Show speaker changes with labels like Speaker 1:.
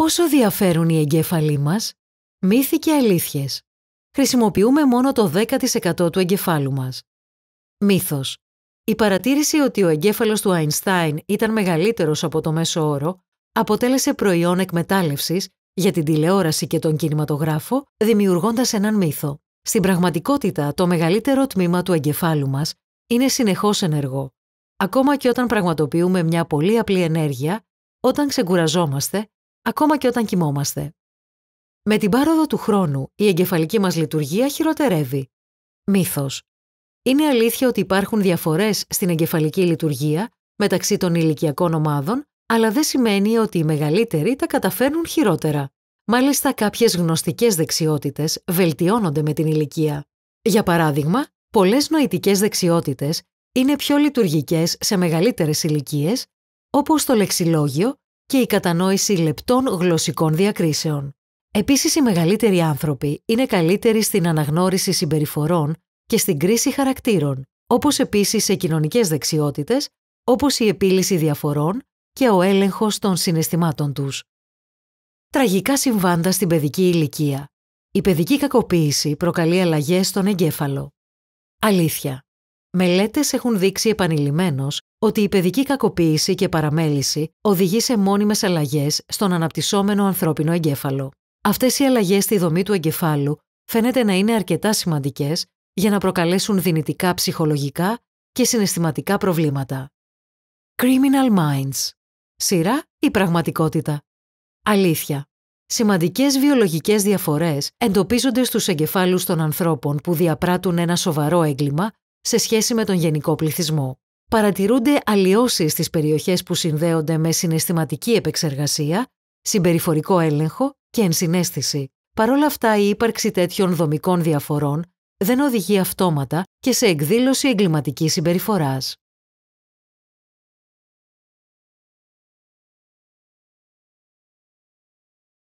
Speaker 1: Πόσο διαφέρουν οι εγκέφαλοι μας? Μύθοι και αλήθειες. Χρησιμοποιούμε μόνο το 10% του εγκεφάλου μας. Μύθος. Η παρατήρηση ότι ο εγκέφαλος του Αϊνστάιν ήταν μεγαλύτερος από το μέσο όρο αποτέλεσε προϊόν εκμετάλλευσης για την τηλεόραση και τον κινηματογράφο, δημιουργώντας έναν μύθο. Στην πραγματικότητα, το μεγαλύτερο τμήμα του εγκεφάλου μας είναι συνεχώς ενεργό. Ακόμα και όταν πραγματοποιούμε μια πολύ απλή ενέργεια, όταν ξεκουραζόμαστε, ακόμα και όταν κοιμόμαστε. Με την πάροδο του χρόνου, η εγκεφαλική μας λειτουργία χειροτερεύει. Μύθος. Είναι αλήθεια ότι υπάρχουν διαφορές στην εγκεφαλική λειτουργία μεταξύ των ηλικιακών ομάδων, αλλά δεν σημαίνει ότι οι μεγαλύτεροι τα καταφέρνουν χειρότερα. Μάλιστα, κάποιες γνωστικές δεξιότητες βελτιώνονται με την ηλικία. Για παράδειγμα, πολλές νοητικές δεξιότητες είναι πιο λειτουργικές σε μεγαλύτερες ηλικίες, όπως το λεξιλόγιο και η κατανόηση λεπτών γλωσσικών διακρίσεων. Επίσης, οι μεγαλύτεροι άνθρωποι είναι καλύτεροι στην αναγνώριση συμπεριφορών και στην κρίση χαρακτήρων, όπως επίσης σε κοινωνικές δεξιότητες, όπως η επίλυση διαφορών και ο έλεγχος των συναισθημάτων τους. Τραγικά συμβάντα στην παιδική ηλικία. Η παιδική κακοποίηση προκαλεί αλλαγές στον εγκέφαλο. Αλήθεια. Μελέτες έχουν δείξει επανειλημμένως ότι η παιδική κακοποίηση και παραμέληση οδηγεί σε μόνιμες αλλαγές στον αναπτυσσόμενο ανθρώπινο εγκέφαλο. Αυτές οι αλλαγές στη δομή του εγκεφάλου φαίνεται να είναι αρκετά σημαντικές για να προκαλέσουν δυνητικά ψυχολογικά και συναισθηματικά προβλήματα. Criminal Minds Σειρά ή πραγματικότητα Αλήθεια Σημαντικές βιολογικές διαφορές εντοπίζονται στους εγκεφάλους των ανθρώπων που διαπράττουν ένα σοβαρό έγκλημα σε σχέση με τον γενικό πληθυσμό παρατηρούνται αλλοιώσεις στις περιοχές που συνδέονται με συναισθηματική επεξεργασία, συμπεριφορικό έλεγχο και ενσυναίσθηση. Παρ' όλα αυτά, η ύπαρξη τέτοιων δομικών διαφορών δεν οδηγεί αυτόματα και σε εκδήλωση εγκληματικής συμπεριφοράς.